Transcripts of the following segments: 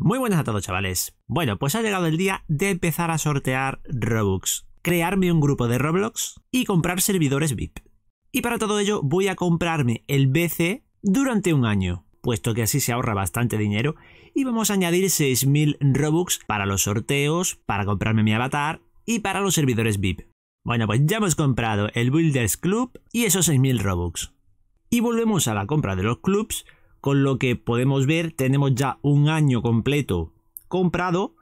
Muy buenas a todos chavales. Bueno, pues ha llegado el día de empezar a sortear Robux, crearme un grupo de Roblox y comprar servidores VIP. Y para todo ello voy a comprarme el BC durante un año, puesto que así se ahorra bastante dinero y vamos a añadir 6.000 Robux para los sorteos, para comprarme mi avatar y para los servidores VIP. Bueno, pues ya hemos comprado el Builders Club y esos 6.000 Robux. Y volvemos a la compra de los clubs con lo que podemos ver tenemos ya un año completo comprado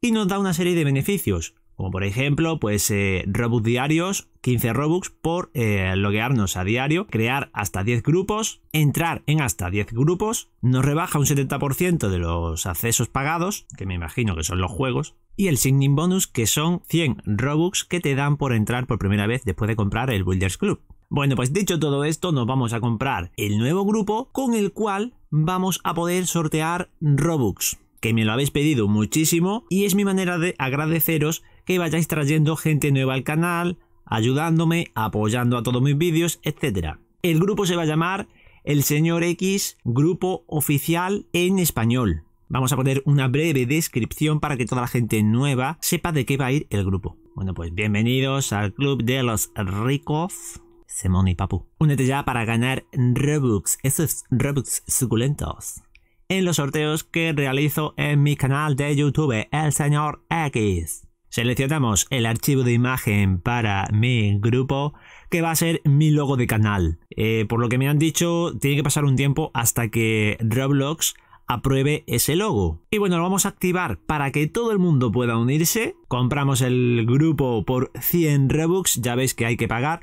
y nos da una serie de beneficios, como por ejemplo, pues eh, Robux diarios, 15 Robux por eh, loguearnos a diario, crear hasta 10 grupos, entrar en hasta 10 grupos, nos rebaja un 70% de los accesos pagados, que me imagino que son los juegos, y el Signing Bonus, que son 100 Robux que te dan por entrar por primera vez después de comprar el Builders Club. Bueno, pues dicho todo esto, nos vamos a comprar el nuevo grupo con el cual vamos a poder sortear Robux, que me lo habéis pedido muchísimo y es mi manera de agradeceros que vayáis trayendo gente nueva al canal, ayudándome, apoyando a todos mis vídeos, etc. El grupo se va a llamar El Señor X Grupo Oficial en Español. Vamos a poner una breve descripción para que toda la gente nueva sepa de qué va a ir el grupo. Bueno, pues bienvenidos al Club de los Ricos. Simón y Papu. Únete ya para ganar Robux, esos Robux suculentos. En los sorteos que realizo en mi canal de YouTube, El Señor X. Seleccionamos el archivo de imagen para mi grupo, que va a ser mi logo de canal. Eh, por lo que me han dicho, tiene que pasar un tiempo hasta que Roblox apruebe ese logo. Y bueno, lo vamos a activar para que todo el mundo pueda unirse. Compramos el grupo por 100 Robux, ya veis que hay que pagar.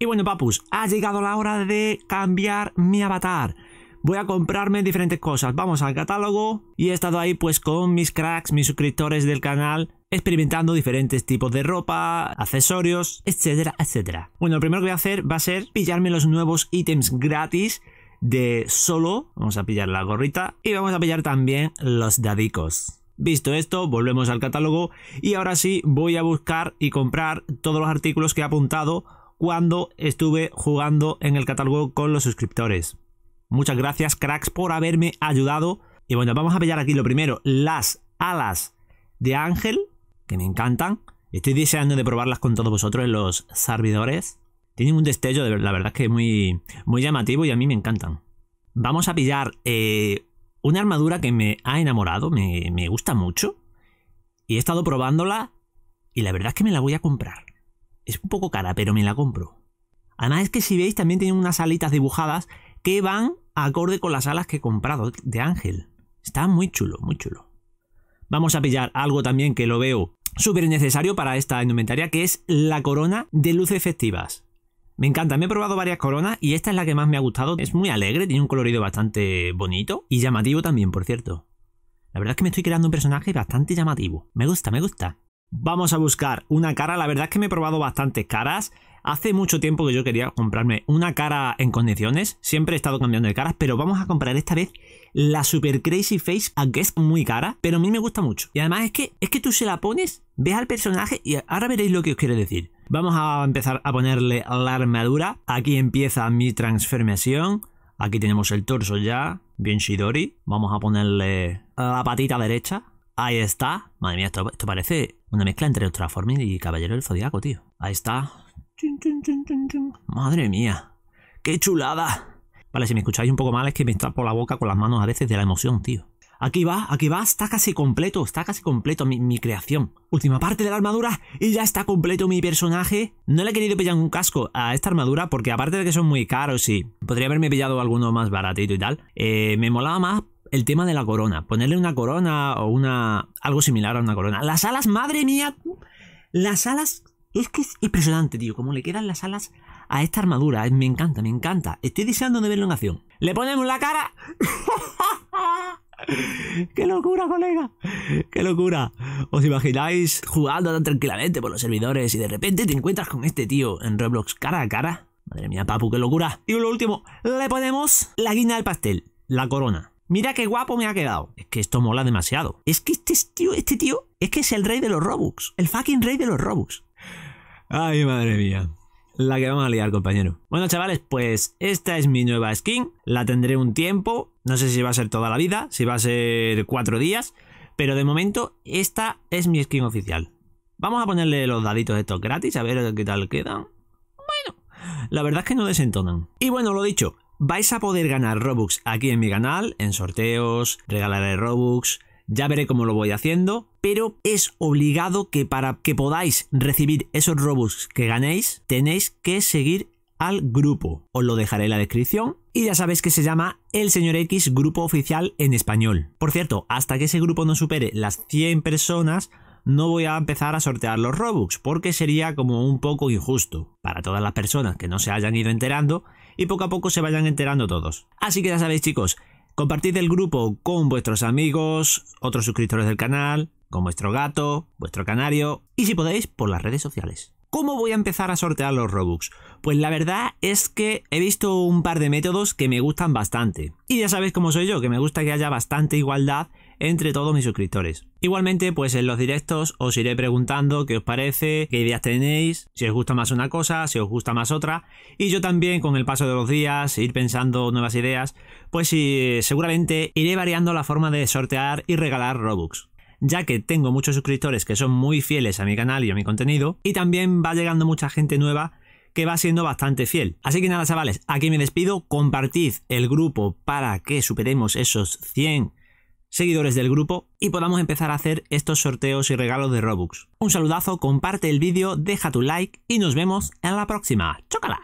Y bueno, papus, ha llegado la hora de cambiar mi avatar. Voy a comprarme diferentes cosas. Vamos al catálogo y he estado ahí pues con mis cracks, mis suscriptores del canal, experimentando diferentes tipos de ropa, accesorios, etcétera, etcétera. Bueno, lo primero que voy a hacer va a ser pillarme los nuevos ítems gratis de solo. Vamos a pillar la gorrita y vamos a pillar también los dadicos. Visto esto, volvemos al catálogo y ahora sí voy a buscar y comprar todos los artículos que he apuntado cuando estuve jugando en el catálogo con los suscriptores. Muchas gracias, cracks, por haberme ayudado. Y bueno, vamos a pillar aquí lo primero, las alas de Ángel, que me encantan. Estoy deseando de probarlas con todos vosotros en los servidores. Tienen un destello, de, la verdad es que muy, muy llamativo y a mí me encantan. Vamos a pillar eh, una armadura que me ha enamorado, me, me gusta mucho. Y he estado probándola y la verdad es que me la voy a comprar. Es un poco cara, pero me la compro. Además es que si veis también tiene unas alitas dibujadas que van acorde con las alas que he comprado de Ángel. Está muy chulo, muy chulo. Vamos a pillar algo también que lo veo súper necesario para esta indumentaria, que es la corona de luces efectivas. Me encanta, me he probado varias coronas y esta es la que más me ha gustado. Es muy alegre, tiene un colorido bastante bonito y llamativo también, por cierto. La verdad es que me estoy creando un personaje bastante llamativo. Me gusta, me gusta. Vamos a buscar una cara. La verdad es que me he probado bastantes caras. Hace mucho tiempo que yo quería comprarme una cara en condiciones. Siempre he estado cambiando de caras, pero vamos a comprar esta vez la Super Crazy Face, aunque es muy cara, pero a mí me gusta mucho. Y además es que, es que tú se la pones, ves al personaje y ahora veréis lo que os quiero decir. Vamos a empezar a ponerle la armadura. Aquí empieza mi transformación. Aquí tenemos el torso ya, bien Shidori. Vamos a ponerle la patita derecha. Ahí está. Madre mía, esto, parece una mezcla entre el y Caballero del Zodiaco, tío. Ahí está. Madre mía. ¡Qué chulada! Vale, si me escucháis un poco mal es que me está por la boca con las manos a veces de la emoción, tío. Aquí va, aquí va, está casi completo, está casi completo mi, creación. Última parte de la armadura y ya está completo mi personaje. No le he querido pillar un casco a esta armadura porque aparte de que son muy caros y podría haberme pillado alguno más baratito y tal, eh, me molaba más el tema de la corona. Ponerle una corona o una. algo similar a una corona. Las alas, madre mía. Las alas. Es que es impresionante, tío. Como le quedan las alas a esta armadura. Eh, me encanta, me encanta. Estoy deseando de verlo en acción. ¡Le ponemos la cara! ¡Qué locura, colega! ¡Qué locura! ¿Os imagináis jugando tan tranquilamente por los servidores y de repente te encuentras con este tío en Roblox cara a cara? Madre mía, papu, qué locura. Y lo último, le ponemos la guinda del pastel, la corona. Mira qué guapo me ha quedado. Es que esto mola demasiado. Es que este tío, este tío, es que es el rey de los Robux. El fucking rey de los Robux. Ay, madre mía. La que vamos a liar, compañero. Bueno, chavales, pues esta es mi nueva skin. La tendré un tiempo. No sé si va a ser toda la vida, si va a ser cuatro días. Pero de momento, esta es mi skin oficial. Vamos a ponerle los daditos estos gratis, a ver qué tal quedan. Bueno, la verdad es que no desentonan. Y bueno, lo dicho, vais a poder ganar Robux aquí en mi canal, en sorteos, regalaré Robux, ya veré cómo lo voy haciendo, pero es obligado que para que podáis recibir esos Robux que ganéis, tenéis que seguir al grupo. Os lo dejaré en la descripción. Y ya sabéis que se llama El Señor X Grupo Oficial en Español. Por cierto, hasta que ese grupo no supere las 100 personas, no voy a empezar a sortear los Robux, porque sería como un poco injusto a todas las personas que no se hayan ido enterando y poco a poco se vayan enterando todos. Así que ya sabéis chicos, compartid el grupo con vuestros amigos, otros suscriptores del canal, con vuestro gato, vuestro canario y si podéis por las redes sociales. ¿Cómo voy a empezar a sortear los Robux? Pues la verdad es que he visto un par de métodos que me gustan bastante. Y ya sabéis cómo soy yo, que me gusta que haya bastante igualdad entre todos mis suscriptores. Igualmente, pues en los directos os iré preguntando qué os parece, qué ideas tenéis, si os gusta más una cosa, si os gusta más otra, y yo también con el paso de los días, ir pensando nuevas ideas, pues seguramente iré variando la forma de sortear y regalar Robux ya que tengo muchos suscriptores que son muy fieles a mi canal y a mi contenido, y también va llegando mucha gente nueva que va siendo bastante fiel. Así que nada, chavales, aquí me despido. Compartid el grupo para que superemos esos 100 seguidores del grupo y podamos empezar a hacer estos sorteos y regalos de Robux. Un saludazo, comparte el vídeo, deja tu like y nos vemos en la próxima. ¡Chócala!